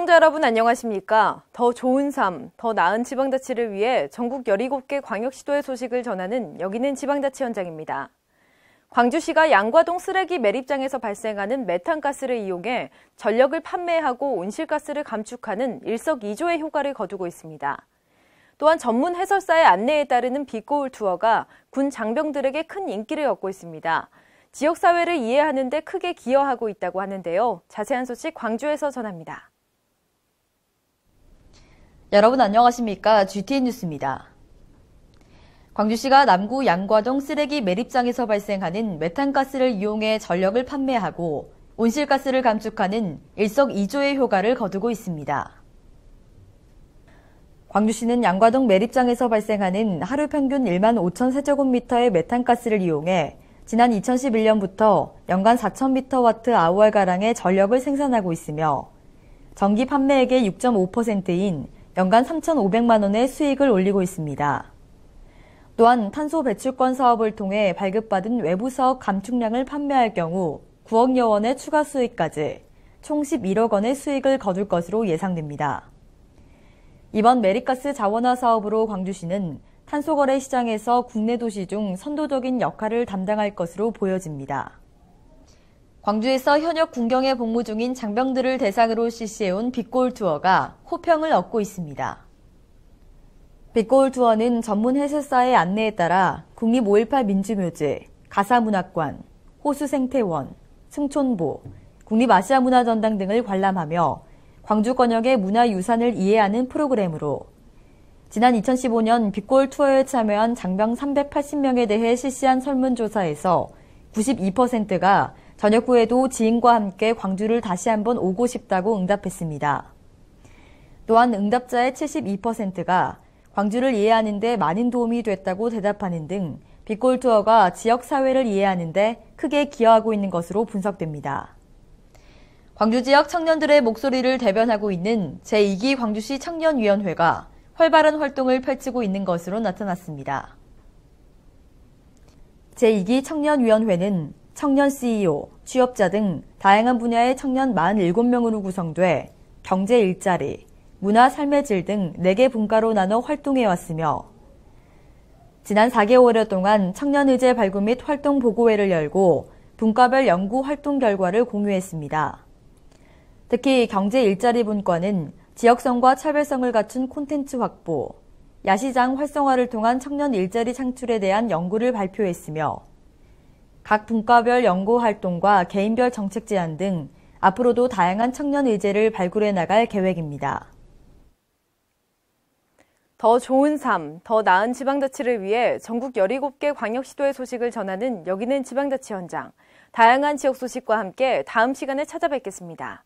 시청자 여러분 안녕하십니까? 더 좋은 삶, 더 나은 지방자치를 위해 전국 17개 광역시도의 소식을 전하는 여기는 지방자치 현장입니다. 광주시가 양과동 쓰레기 매립장에서 발생하는 메탄가스를 이용해 전력을 판매하고 온실가스를 감축하는 일석이조의 효과를 거두고 있습니다. 또한 전문 해설사의 안내에 따르는 빛고울 투어가 군 장병들에게 큰 인기를 얻고 있습니다. 지역사회를 이해하는 데 크게 기여하고 있다고 하는데요. 자세한 소식 광주에서 전합니다. 여러분 안녕하십니까? GTN 뉴스입니다. 광주시가 남구 양과동 쓰레기 매립장에서 발생하는 메탄가스를 이용해 전력을 판매하고 온실가스를 감축하는 일석이조의 효과를 거두고 있습니다. 광주시는 양과동 매립장에서 발생하는 하루 평균 1만 5천 세제곱미터의 메탄가스를 이용해 지난 2011년부터 연간 4천0 0미터와트 아월가량의 전력을 생산하고 있으며 전기 판매액의 6.5%인 연간 3,500만 원의 수익을 올리고 있습니다. 또한 탄소 배출권 사업을 통해 발급받은 외부 사업 감축량을 판매할 경우 9억여 원의 추가 수익까지 총 11억 원의 수익을 거둘 것으로 예상됩니다. 이번 메리카스 자원화 사업으로 광주시는 탄소거래 시장에서 국내 도시 중 선도적인 역할을 담당할 것으로 보여집니다. 광주에서 현역 군경에 복무 중인 장병들을 대상으로 실시해온 빛골 투어가 호평을 얻고 있습니다. 빛골 투어는 전문 해설사의 안내에 따라 국립5.18 민주묘지, 가사문학관, 호수생태원, 승촌보, 국립아시아문화전당 등을 관람하며 광주 권역의 문화유산을 이해하는 프로그램으로 지난 2015년 빛골 투어에 참여한 장병 380명에 대해 실시한 설문조사에서 92%가 저녁 후에도 지인과 함께 광주를 다시 한번 오고 싶다고 응답했습니다. 또한 응답자의 72%가 광주를 이해하는데 많은 도움이 됐다고 대답하는 등 빅골 투어가 지역 사회를 이해하는데 크게 기여하고 있는 것으로 분석됩니다. 광주 지역 청년들의 목소리를 대변하고 있는 제2기 광주시 청년위원회가 활발한 활동을 펼치고 있는 것으로 나타났습니다. 제2기 청년위원회는 청년 CEO, 취업자 등 다양한 분야의 청년 47명으로 구성돼 경제 일자리, 문화 삶의 질 등 4개 분과로 나눠 활동해왔으며 지난 4개월 동안 청년 의제 발굴 및 활동 보고회를 열고 분과별 연구 활동 결과를 공유했습니다. 특히 경제 일자리 분과는 지역성과 차별성을 갖춘 콘텐츠 확보, 야시장 활성화를 통한 청년 일자리 창출에 대한 연구를 발표했으며 각 분과별 연구 활동과 개인별 정책 제안 등 앞으로도 다양한 청년 의제를 발굴해 나갈 계획입니다. 더 좋은 삶, 더 나은 지방자치를 위해 전국 17개 광역시도의 소식을 전하는 여기는 지방자치 현장. 다양한 지역 소식과 함께 다음 시간에 찾아뵙겠습니다.